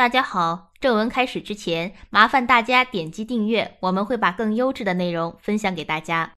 大家好，正文开始之前，麻烦大家点击订阅，我们会把更优质的内容分享给大家。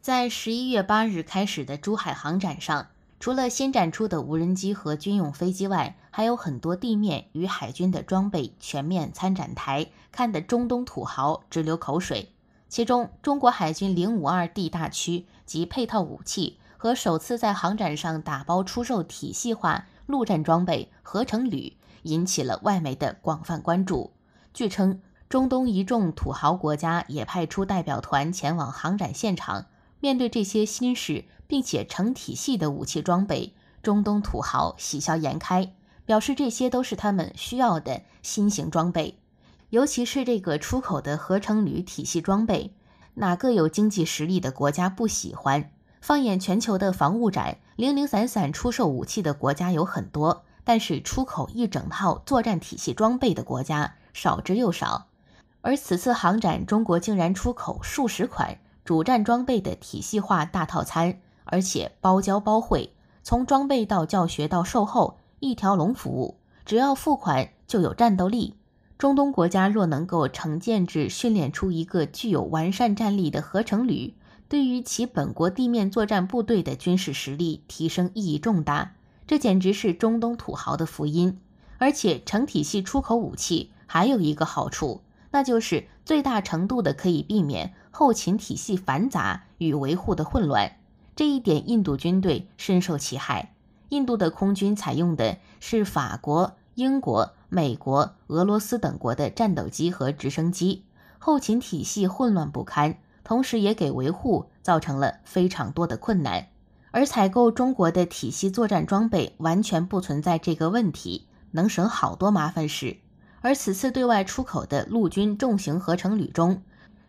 在十一月八日开始的珠海航展上，除了新展出的无人机和军用飞机外，还有很多地面与海军的装备全面参展台，看得中东土豪直流口水。其中，中国海军零五二 D 大区及配套武器和首次在航展上打包出售体系化陆战装备合成旅。引起了外媒的广泛关注。据称，中东一众土豪国家也派出代表团前往航展现场。面对这些新式并且成体系的武器装备，中东土豪喜笑颜开，表示这些都是他们需要的新型装备。尤其是这个出口的合成旅体系装备，哪个有经济实力的国家不喜欢？放眼全球的防务展，零零散散出售武器的国家有很多。但是，出口一整套作战体系装备的国家少之又少。而此次航展，中国竟然出口数十款主战装备的体系化大套餐，而且包教包会，从装备到教学到售后一条龙服务，只要付款就有战斗力。中东国家若能够成建制训练出一个具有完善战力的合成旅，对于其本国地面作战部队的军事实力提升意义重大。这简直是中东土豪的福音，而且成体系出口武器还有一个好处，那就是最大程度的可以避免后勤体系繁杂与维护的混乱。这一点印度军队深受其害。印度的空军采用的是法国、英国、美国、俄罗斯等国的战斗机和直升机，后勤体系混乱不堪，同时也给维护造成了非常多的困难。而采购中国的体系作战装备，完全不存在这个问题，能省好多麻烦事。而此次对外出口的陆军重型合成旅中，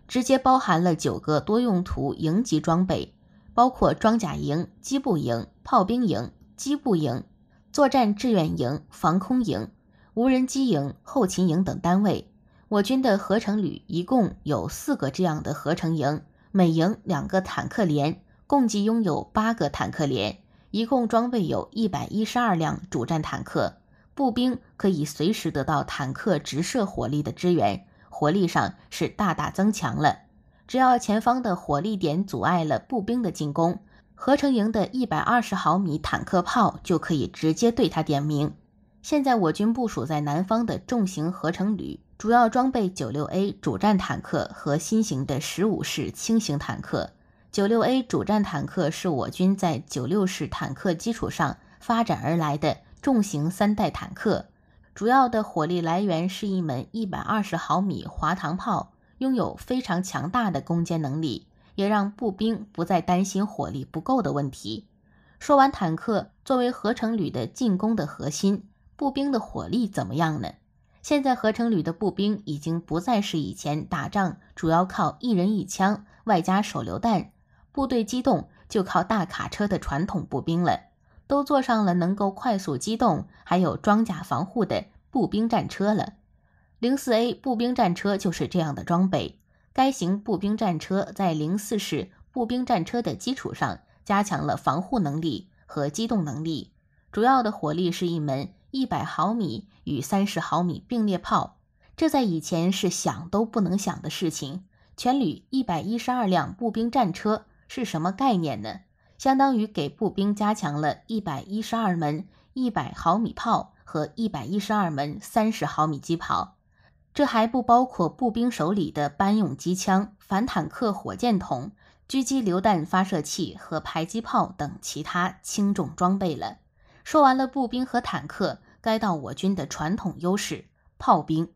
直接包含了九个多用途营级装备，包括装甲营、机步营、炮兵营、机步营、作战志愿营、防空营、无人机营、后勤营等单位。我军的合成旅一共有四个这样的合成营，每营两个坦克连。共计拥有八个坦克连，一共装备有一百一十二辆主战坦克。步兵可以随时得到坦克直射火力的支援，火力上是大大增强了。只要前方的火力点阻碍了步兵的进攻，合成营的一百二十毫米坦克炮就可以直接对它点名。现在我军部署在南方的重型合成旅，主要装备九六 A 主战坦克和新型的十五式轻型坦克。九六 A 主战坦克是我军在九六式坦克基础上发展而来的重型三代坦克，主要的火力来源是一门一百二十毫米滑膛炮，拥有非常强大的攻坚能力，也让步兵不再担心火力不够的问题。说完坦克，作为合成旅的进攻的核心，步兵的火力怎么样呢？现在合成旅的步兵已经不再是以前打仗主要靠一人一枪，外加手榴弹。部队机动就靠大卡车的传统步兵了，都坐上了能够快速机动还有装甲防护的步兵战车了。零四 A 步兵战车就是这样的装备。该型步兵战车在零四式步兵战车的基础上加强了防护能力和机动能力，主要的火力是一门一百毫米与三十毫米并列炮，这在以前是想都不能想的事情。全旅一百一十二辆步兵战车。是什么概念呢？相当于给步兵加强了一百一十二门一百毫米炮和一百一十二门三十毫米机炮，这还不包括步兵手里的班用机枪、反坦克火箭筒、狙击榴弹发射器和迫击炮等其他轻重装备了。说完了步兵和坦克，该到我军的传统优势——炮兵。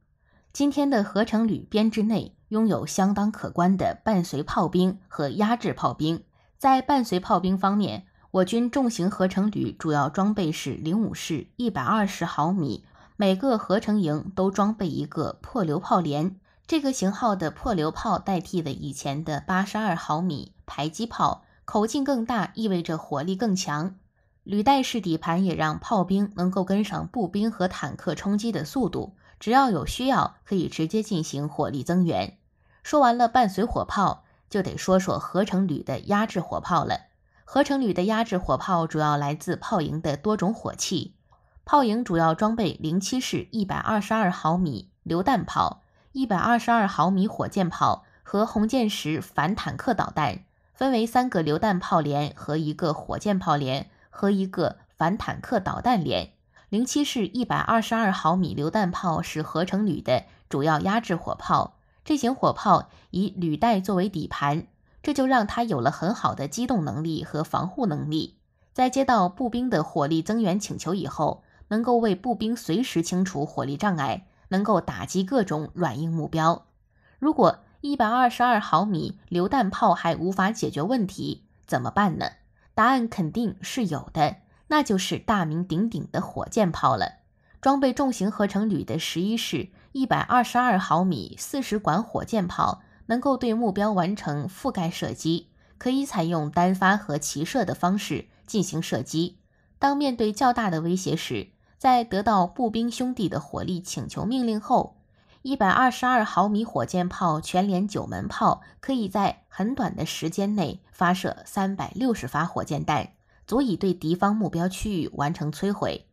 今天的合成旅编制内。拥有相当可观的伴随炮兵和压制炮兵。在伴随炮兵方面，我军重型合成旅主要装备是零五式一百二十毫米，每个合成营都装备一个破榴炮连。这个型号的破榴炮代替了以前的八十二毫米迫击炮，口径更大，意味着火力更强。履带式底盘也让炮兵能够跟上步兵和坦克冲击的速度，只要有需要，可以直接进行火力增援。说完了，伴随火炮就得说说合成旅的压制火炮了。合成旅的压制火炮主要来自炮营的多种火器。炮营主要装备零七式一百二十二毫米榴弹炮、一百二十二毫米火箭炮和红箭十反坦克导弹，分为三个榴弹炮连和一个火箭炮连和一个反坦克导弹连。零七式一百二十二毫米榴弹炮是合成旅的主要压制火炮。这型火炮以履带作为底盘，这就让它有了很好的机动能力和防护能力。在接到步兵的火力增援请求以后，能够为步兵随时清除火力障碍，能够打击各种软硬目标。如果一百二十二毫米榴弹炮还无法解决问题，怎么办呢？答案肯定是有的，那就是大名鼎鼎的火箭炮了。装备重型合成旅的十一式一百二十二毫米四十管火箭炮，能够对目标完成覆盖射击，可以采用单发和齐射的方式进行射击。当面对较大的威胁时，在得到步兵兄弟的火力请求命令后，一百二十二毫米火箭炮全连九门炮可以在很短的时间内发射三百六十发火箭弹，足以对敌方目标区域完成摧毁。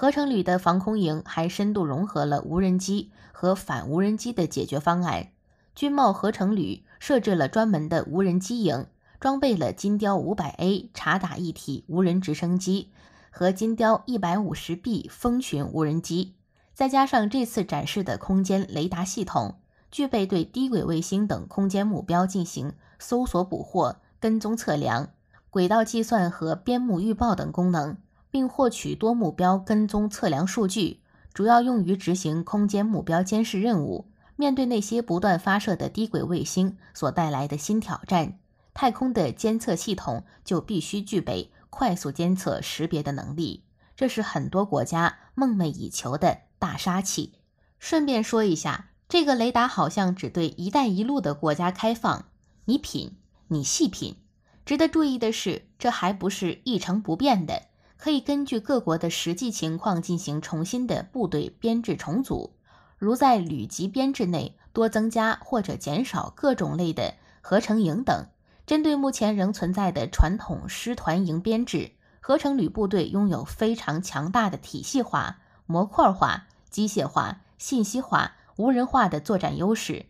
合成旅的防空营还深度融合了无人机和反无人机的解决方案。军贸合成旅设置了专门的无人机营，装备了金雕五百 A 察打一体无人直升机和金雕一百五十 B 蜂群无人机，再加上这次展示的空间雷达系统，具备对低轨卫星等空间目标进行搜索、捕获、跟踪、测量、轨道计算和边目预报等功能。并获取多目标跟踪测量数据，主要用于执行空间目标监视任务。面对那些不断发射的低轨卫星所带来的新挑战，太空的监测系统就必须具备快速监测识别的能力。这是很多国家梦寐以求的大杀器。顺便说一下，这个雷达好像只对“一带一路”的国家开放。你品，你细品。值得注意的是，这还不是一成不变的。可以根据各国的实际情况进行重新的部队编制重组，如在旅级编制内多增加或者减少各种类的合成营等。针对目前仍存在的传统师团营编制，合成旅部队拥有非常强大的体系化、模块化、机械化、信息化、无人化的作战优势。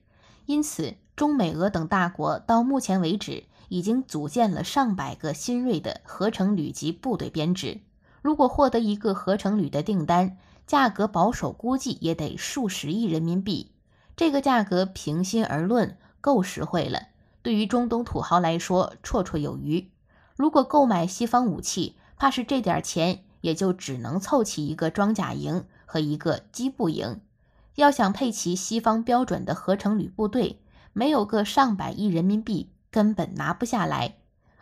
因此，中美俄等大国到目前为止。已经组建了上百个新锐的合成旅级部队编制。如果获得一个合成旅的订单，价格保守估计也得数十亿人民币。这个价格，平心而论，够实惠了。对于中东土豪来说，绰绰有余。如果购买西方武器，怕是这点钱也就只能凑齐一个装甲营和一个机步营。要想配齐西方标准的合成旅部队，没有个上百亿人民币。根本拿不下来，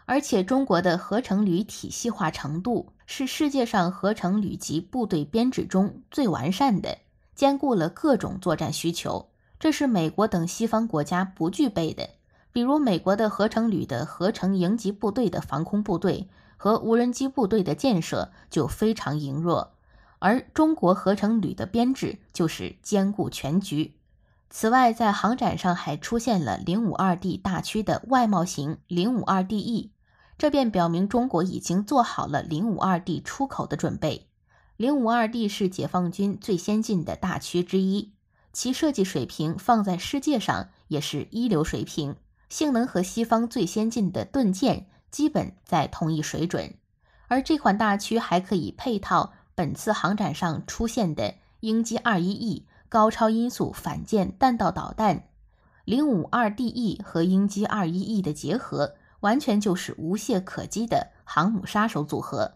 而且中国的合成旅体系化程度是世界上合成旅级部队编制中最完善的，兼顾了各种作战需求，这是美国等西方国家不具备的。比如美国的合成旅的合成营级部队的防空部队和无人机部队的建设就非常羸弱，而中国合成旅的编制就是兼顾全局。此外，在航展上还出现了零五二 D 大驱的外贸型零五二 DE，这便表明中国已经做好了零五二 D 出口的准备。零五二 D 是解放军最先进的大驱之一，其设计水平放在世界上也是一流水平，性能和西方最先进的盾舰基本在同一水准。而这款大驱还可以配套本次航展上出现的鹰击二一 E。高超音速反舰弹道导弹零五二 D E 和鹰击二一 E 的结合，完全就是无懈可击的航母杀手组合。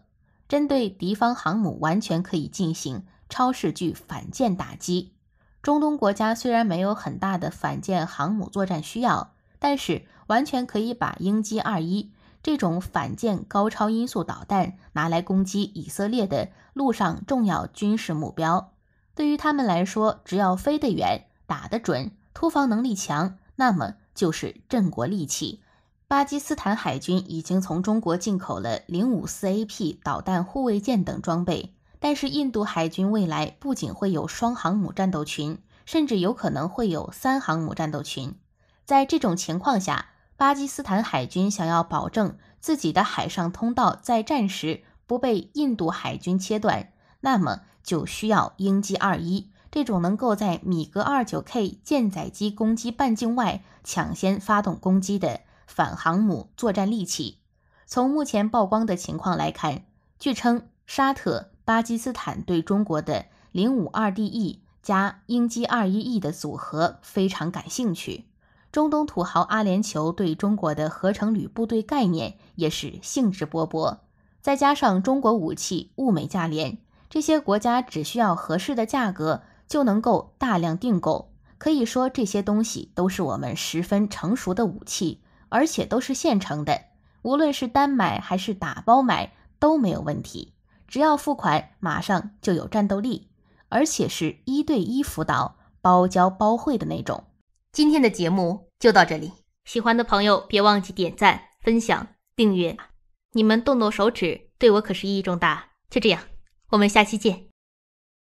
针对敌方航母，完全可以进行超视距反舰打击。中东国家虽然没有很大的反舰航母作战需要，但是完全可以把鹰击二一这种反舰高超音速导弹拿来攻击以色列的陆上重要军事目标。对于他们来说，只要飞得远、打得准、突防能力强，那么就是镇国利器。巴基斯坦海军已经从中国进口了零五四 AP 导弹护卫舰等装备，但是印度海军未来不仅会有双航母战斗群，甚至有可能会有三航母战斗群。在这种情况下，巴基斯坦海军想要保证自己的海上通道在战时不被印度海军切断。那么就需要鹰击二一这种能够在米格二九 K 舰载机攻击半径外抢先发动攻击的反航母作战利器。从目前曝光的情况来看，据称沙特、巴基斯坦对中国的零五二 DE 加鹰击二一 E 的组合非常感兴趣。中东土豪阿联酋对中国的合成旅部队概念也是兴致勃勃。再加上中国武器物美价廉。这些国家只需要合适的价格就能够大量订购，可以说这些东西都是我们十分成熟的武器，而且都是现成的，无论是单买还是打包买都没有问题，只要付款马上就有战斗力，而且是一对一辅导，包教包会的那种。今天的节目就到这里，喜欢的朋友别忘记点赞、分享、订阅，你们动动手指对我可是意义重大。就这样。我们下期见。